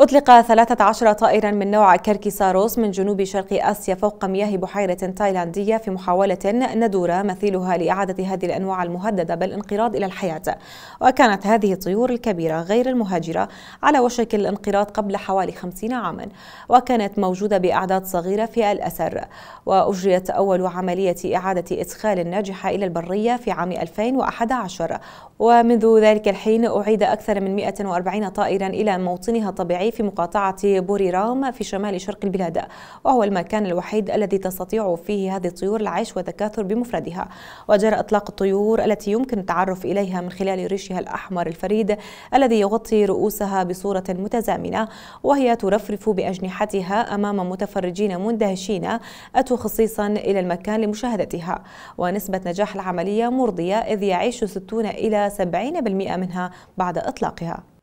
أطلق 13 طائرا من نوع كركيساروس من جنوب شرق آسيا فوق مياه بحيرة تايلاندية في محاولة ندورة مثيلها لإعادة هذه الأنواع المهددة بالانقراض إلى الحياة وكانت هذه الطيور الكبيرة غير المهاجرة على وشك الانقراض قبل حوالي 50 عاما وكانت موجودة بأعداد صغيرة في الأسر وأجريت أول عملية إعادة إدخال ناجحة إلى البرية في عام 2011 ومنذ ذلك الحين أعيد أكثر من 140 طائرا إلى موطنها الطبيعي الزراعي في مقاطعة بوريرام في شمال شرق البلاد وهو المكان الوحيد الذي تستطيع فيه هذه الطيور العيش والتكاثر بمفردها وجرى إطلاق الطيور التي يمكن التعرف إليها من خلال ريشها الأحمر الفريد الذي يغطي رؤوسها بصورة متزامنة وهي ترفرف بأجنحتها أمام متفرجين مندهشين أتوا خصيصا إلى المكان لمشاهدتها ونسبة نجاح العملية مرضية إذ يعيش 60 إلى 70% منها بعد إطلاقها